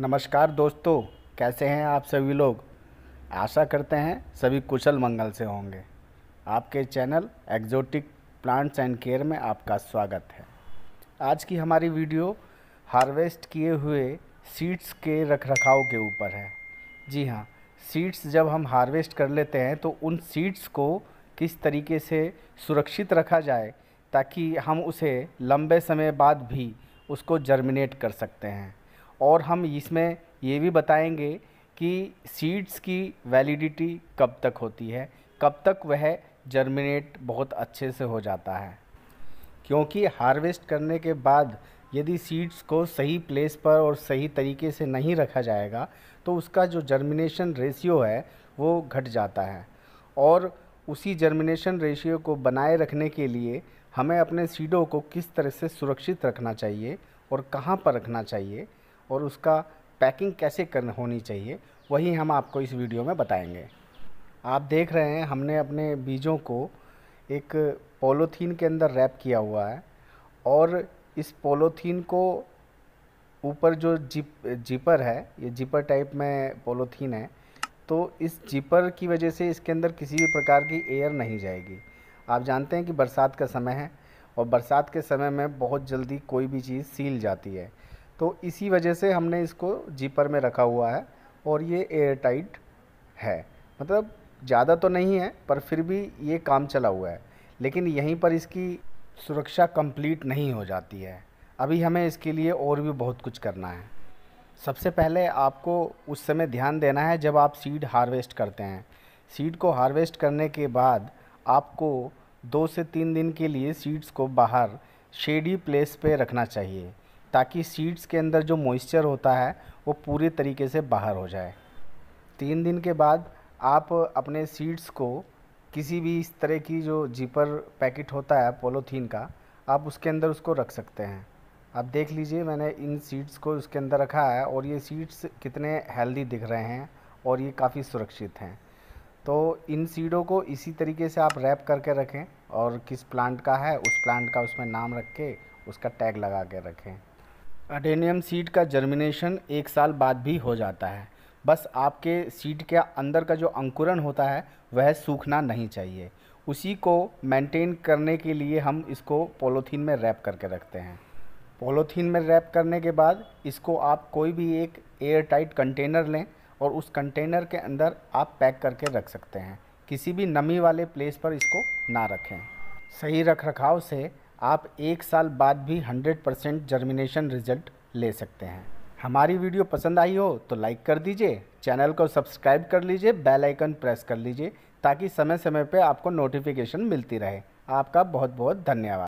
नमस्कार दोस्तों कैसे हैं आप सभी लोग आशा करते हैं सभी कुशल मंगल से होंगे आपके channel exotic plants and care में आपका स्वागत है आज की हमारी वीडियो हार्वेस्ट किए हुए सीड्स के रखरखाव के ऊपर है जी हाँ सीड्स जब हम हार्वेस्ट कर लेते हैं तो उन सीड्स को किस तरीके से सुरक्षित रखा जाए ताकि हम उसे लंबे समय बाद भी उसको जर्मिनेट कर सकते हैं और हम इसमें ये भी बताएंगे कि सीड्स की वैलिडिटी कब तक होती है कब तक वह जर्मिनेट बहुत अच्छे से हो जाता है क्योंकि हार्वेस्ट करने के बाद यदि सीड्स को सही प्लेस पर और सही तरीके से नहीं रखा जाएगा तो उसका जो जर्मिनेशन रेशियो है वो घट जाता है और उसी जर्मिनेशन रेशियो को बनाए रखने के लिए हमें अपने सीडों को किस तरह से सुरक्षित रखना चाहिए और कहाँ पर रखना चाहिए और उसका पैकिंग कैसे कर होनी चाहिए वही हम आपको इस वीडियो में बताएंगे आप देख रहे हैं हमने अपने बीजों को एक पोलोथीन के अंदर रैप किया हुआ है और इस पोलोथीन को ऊपर जो जिप जिपर है ये जिपर टाइप में पोलोथीन है तो इस जिपर की वजह से इसके अंदर किसी भी प्रकार की एयर नहीं जाएगी आप जानते हैं कि बरसात का समय है और बरसात के समय में बहुत जल्दी कोई भी चीज़ सील जाती है तो इसी वजह से हमने इसको जीपर में रखा हुआ है और ये एयर टाइट है मतलब ज़्यादा तो नहीं है पर फिर भी ये काम चला हुआ है लेकिन यहीं पर इसकी सुरक्षा कंप्लीट नहीं हो जाती है अभी हमें इसके लिए और भी बहुत कुछ करना है सबसे पहले आपको उस समय ध्यान देना है जब आप सीड हार्वेस्ट करते हैं सीड को हार्वेस्ट करने के बाद आपको दो से तीन दिन के लिए सीड्स को बाहर शेडी प्लेस पे रखना चाहिए ताकि सीड्स के अंदर जो मॉइस्चर होता है वो पूरे तरीके से बाहर हो जाए तीन दिन के बाद आप अपने सीड्स को किसी भी इस तरह की जो जीपर पैकेट होता है पोलोथीन का आप उसके अंदर उसको रख सकते हैं आप देख लीजिए मैंने इन सीड्स को उसके अंदर रखा है और ये सीड्स कितने हेल्दी दिख रहे हैं और ये काफ़ी सुरक्षित हैं तो इन सीडों को इसी तरीके से आप रैप करके रखें और किस प्लांट का है उस प्लांट का उसमें नाम रख के उसका टैग लगा के रखें अडेनियम सीड का जर्मिनेशन एक साल बाद भी हो जाता है बस आपके सीड के अंदर का जो अंकुरन होता है वह सूखना नहीं चाहिए उसी को मेंटेन करने के लिए हम इसको पोलोथीन में रैप करके रखते हैं पोलोथीन में रैप करने के बाद इसको आप कोई भी एक एयर टाइट कंटेनर लें और उस कंटेनर के अंदर आप पैक करके रख सकते हैं किसी भी नमी वाले प्लेस पर इसको ना रखें सही रख रखाव से आप एक साल बाद भी 100 परसेंट जर्मिनेशन रिजल्ट ले सकते हैं हमारी वीडियो पसंद आई हो तो लाइक कर दीजिए चैनल को सब्सक्राइब कर लीजिए बेल आइकन प्रेस कर लीजिए ताकि समय समय पे आपको नोटिफिकेशन मिलती रहे आपका बहुत बहुत धन्यवाद